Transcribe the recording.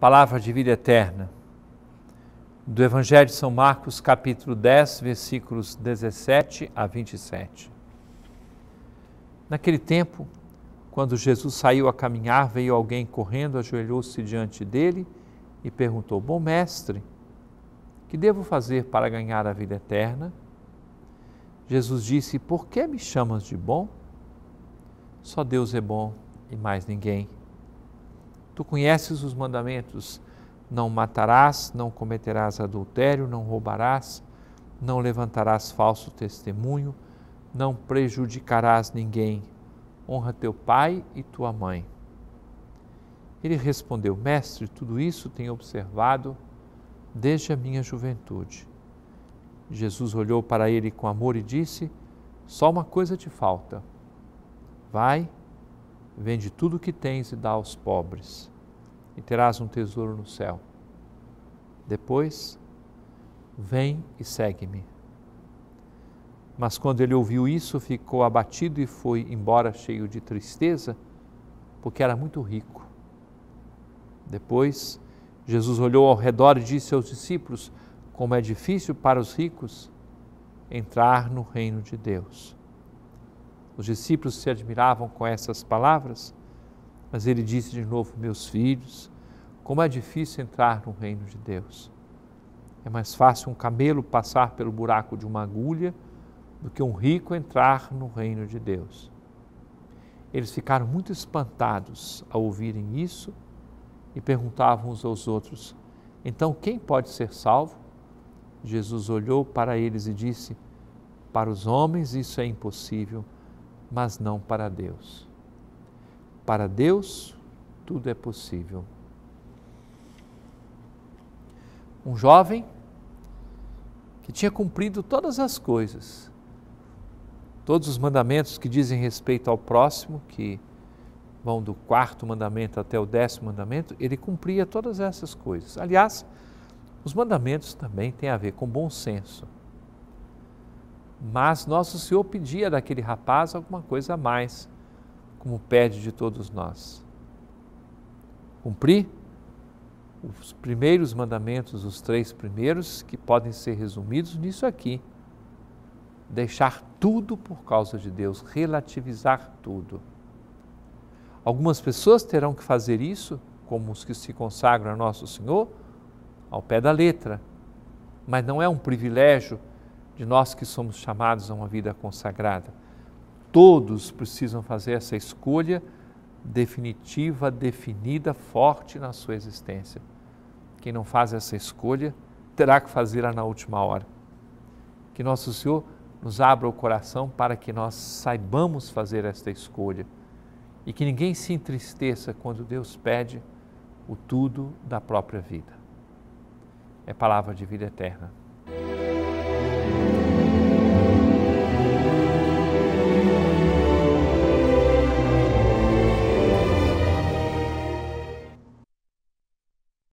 palavra de vida eterna, do Evangelho de São Marcos, capítulo 10, versículos 17 a 27. Naquele tempo, quando Jesus saiu a caminhar, veio alguém correndo, ajoelhou-se diante dele e perguntou: Bom mestre, que devo fazer para ganhar a vida eterna? Jesus disse: Por que me chamas de bom? Só Deus é bom e mais ninguém. Tu conheces os mandamentos: não matarás, não cometerás adultério, não roubarás, não levantarás falso testemunho, não prejudicarás ninguém. Honra teu pai e tua mãe. Ele respondeu: Mestre, tudo isso tenho observado desde a minha juventude. Jesus olhou para ele com amor e disse: Só uma coisa te falta. Vai Vende tudo o que tens e dá aos pobres, e terás um tesouro no céu. Depois, vem e segue-me. Mas quando ele ouviu isso, ficou abatido e foi embora cheio de tristeza, porque era muito rico. Depois, Jesus olhou ao redor e disse aos discípulos: Como é difícil para os ricos entrar no reino de Deus. Os discípulos se admiravam com essas palavras, mas ele disse de novo: Meus filhos, como é difícil entrar no reino de Deus. É mais fácil um camelo passar pelo buraco de uma agulha do que um rico entrar no reino de Deus. Eles ficaram muito espantados ao ouvirem isso e perguntavam uns aos outros: Então quem pode ser salvo? Jesus olhou para eles e disse: Para os homens isso é impossível mas não para Deus. Para Deus, tudo é possível. Um jovem que tinha cumprido todas as coisas, todos os mandamentos que dizem respeito ao próximo, que vão do quarto mandamento até o décimo mandamento, ele cumpria todas essas coisas. Aliás, os mandamentos também têm a ver com bom senso. Mas Nosso Senhor pedia daquele rapaz alguma coisa a mais, como pede de todos nós. Cumprir os primeiros mandamentos, os três primeiros, que podem ser resumidos nisso aqui. Deixar tudo por causa de Deus, relativizar tudo. Algumas pessoas terão que fazer isso, como os que se consagram a Nosso Senhor, ao pé da letra. Mas não é um privilégio de nós que somos chamados a uma vida consagrada. Todos precisam fazer essa escolha definitiva, definida, forte na sua existência. Quem não faz essa escolha terá que fazê-la na última hora. Que Nosso Senhor nos abra o coração para que nós saibamos fazer esta escolha e que ninguém se entristeça quando Deus pede o tudo da própria vida. É palavra de vida eterna.